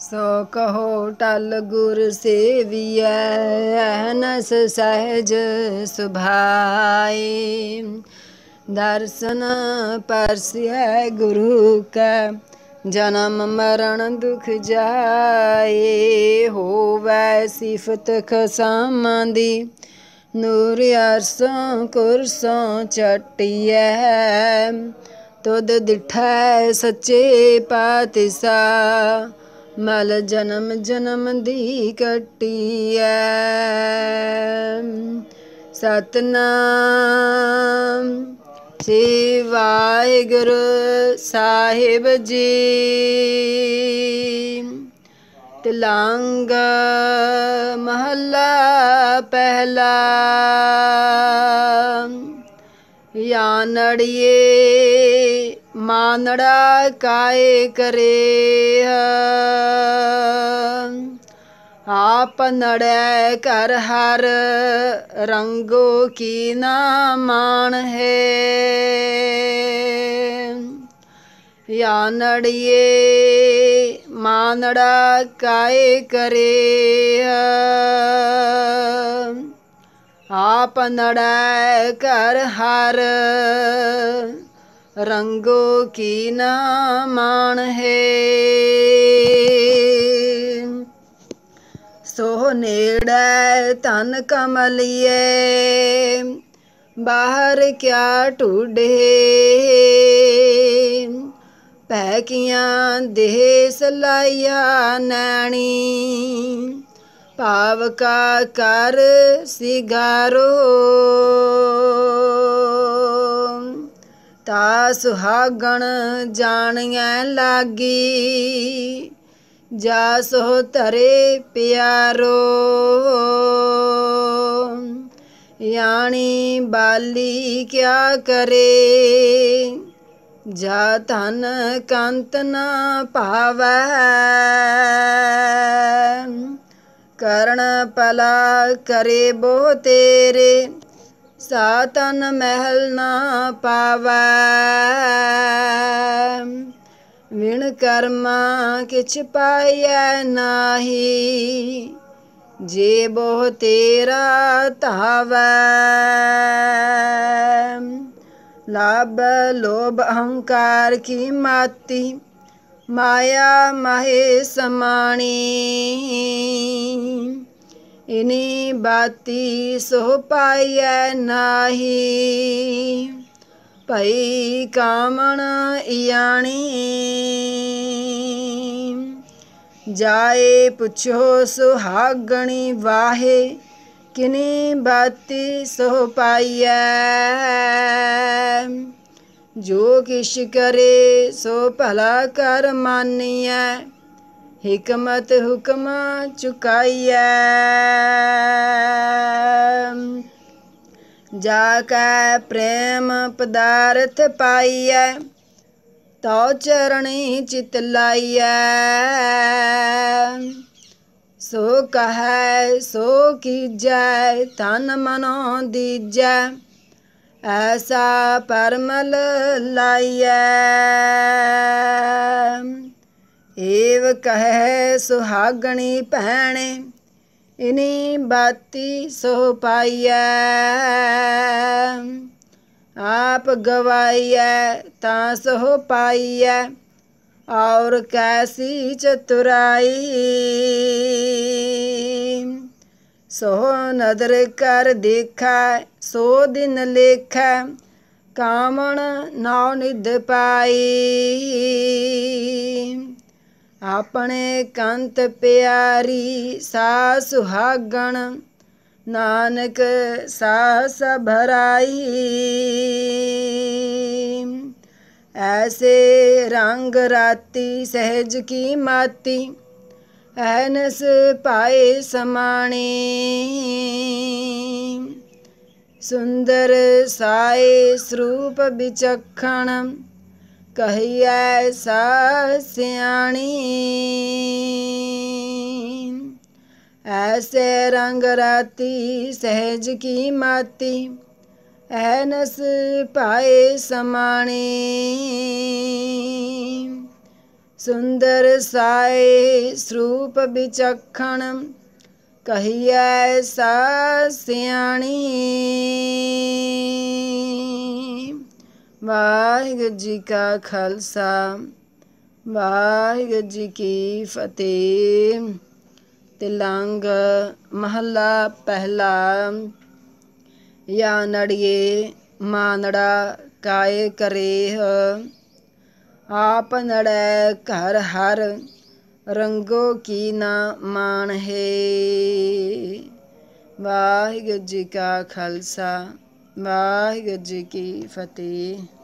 ਸੋ ਕਹੋ ਟਲ ਗੁਰ ਸੇਵੀਐ ਅਨਸ ਸਹਿਜ ਸੁਭਾਈ ਦਰਸ਼ਨ ਪਰਸਿਐ ਗੁਰੂ ਕੈ ਜਨਮ ਮਰਨ ਦੁਖ ਜਾਏ ਹੋਵੈ ਸਿਫਤ ਦੀ ਨੂਰ ਅਰਸੋਂ ਕੁਰਸੋਂ ਚਟਿਐ ਤੁਧ ਦਿਠੈ ਸੱਚੇ ਪਾਤਿਸਾ ਮਲ ਜਨਮ ਜਨਮ ਦੀ ਐ ਸਤਨਾਮ ਸ੍ਰੀ ਵਾਹਿਗੁਰੂ ਸਾਹਿਬ ਜੀ ਤਿਲੰਗ ਮਹੱਲਾ ਪਹਿਲਾ ਯਾਨੜੀਏ ਮਾਨੜਾ ਕਾਏ ਕਰੇ ਆਪ ਨੜੈ ਕਰ ਹਰ ਰੰਗੋ ਕੀ ਨਾ ਮਾਨ ਹੈ ਯਾਨੜੀਏ ਮਾਨੜਾ ਕਾਏ ਕਰੇ ਆਪ ਨੜੈ ਕਰ ਹਰ ਰੰਗੋ ਕੀ ਨਾ ਮਾਣ ਹੈ ਸੋ ਨੇੜੈ ਤਨ ਕਮਲਿਏ ਬਾਹਰ ਕਿਆ ਟੁੱਡੇ ਪੈ ਕੀਆਂ ਦੇਸ ਲਾਇਆ ਨੈਣੀ ਭਾਵ ਕਾ ਕਰ ਸਿਗਾਰੋ ਤਾ ਸੁਹਾਗਣ ਜਾਣਿਆ ਲਾਗੀ ਜਾ ਸੋ ਤਰੇ ਪਿਆਰੋ ਯਾਣੀ ਬਾਲੀ ਕਿਆ ਕਰੇ ਜਾ ਧਨ ਕੰਤ ਨਾ ਭਾਵੈ ਕਰਨ ਪਲਾ ਕਰੇ ਬੋ ਤੇਰੇ ਸਾਤਨ ਮਹਿਲ ਨਾ ਪਾਵੈ ਵਿਣ ਕਰਮਾ ਕਿਛ ਪਾਈਐ ਨਾਹੀ ਜੇ ਬੋ ਤੇਰਾ ਧਾਵੈ ਲਾਭ ਲੋਭ ਅਹੰਕਾਰ ਕੀ ਮਾਤੀ ਮਾਇਆ ਮਹੇ ਸਮਾਣੀ ਇਨੀ ਬਾਤੀ ਸੋ ਪਾਈਐ ਨਾਹੀ ਭਈ ਕਾਮਣ ਇਆਣੀ ਜਾਏ ਪੁੱਛੋ ਸੁਹਾਗਣੀ ਵਾਹੇ ਕਿਨੇ ਬਾਤੀ ਸੋ ਪਾਈਐ ਜੋ ਕਿਛ ਕਰੇ ਸੋ ਭਲਾ ਕਰ ਮਾਨੀਐ ਹਕਮਤ ਹੁਕਮ ਚੁਕਾਈਐ ਜਾ ਕੈ ਪ੍ਰੇਮ ਪਦਾਰਥ ਪਾਈਐ ਤਉ ਚਰਣੀ ਚਿਤ ਲਾਈਐ ਸੋ ਕਹੈ ਸੋ ਕੀਜੈ ਤਨ ਮਨੋ ਦੀਜੈ ਐਸਾ ਪਰਮਲ ਲਾਈਐ ਏਵ ਕਹੈ ਸੁਹਾਗਣੀ ਭੈਣੇ ਇਨੀ ਬਾਤੀ ਸੋ ਪਾਈਐ ਆਪ ਗਵਾਈਐ ਤਾਂ ਸੋ ਪਾਈਐ ਔਰ ਕੈਸੀ ਚਤੁਰਾਈ ਸੋ ਨਦਰ ਕਰ ਦੇਖਾ ਸੋ ਦਿਨ ਲੇਖੈ ਕਾਮਣ ਨਾਉ ਨਿਧ ਪਾਈ ਆਪਣੇ ਕੰਤ ਪਿਆਰੀ ਸਾ ਸੁਹਾਗਣ ਨਾਨਕ ਸਾ ਸਭਰਾਈ ਐਸੇ ਰੰਗ ਰਾਤੀ ਸਹਿਜ ਕੀ ਮਾਤੀ ਐਨਸ ਪਾਏ ਸਮਾਣੇ ਸੁੰਦਰ ਸਾਏ ਸਰੂਪ ਵਿਚਖਣ ਕਹੀਐ ਸਾ ਸਿਆਣੀ ਐਸੇ ਰੰਗ ਰਾਤੀ ਸਹਿਜ ਕੀ ਮਾਤੀ ਐਨਸ ਪਾਏ ਸਮਾਣੀ ਸੁੰਦਰ ਸਾਏ ਸਰੂਪ ਵਿਚਖਣ ਕਹੀਐ ਸਿਆਣੀ ਵਾਹਿਗੁਰੂ ਜੀ ਕਾ ਖਾਲਸਾ ਵਾਹਿਗੁਰੂ ਜੀ ਕੀ ਫਤਿਹ ਤਿਲੰਗ ਮਹੱਲਾ ਪਹਿਲਾ ਯਾ ਨੜੀਏ ਮਾਨੜਾ ਕਾਏ ਕਰੇਹ ਆਪ ਨੜੈ ਘਰ ਹਰ ਰੰਗੋ ਕੀ ਨਾ ਮਾਣ ਹੈ ਵਾਹਿਗੁਰੂ ਜੀ ਕਾ ਖਾਲਸਾ ਵਾਹਿਗੁਰੂ ਜੀ ਕੀ ਫਤਿਹ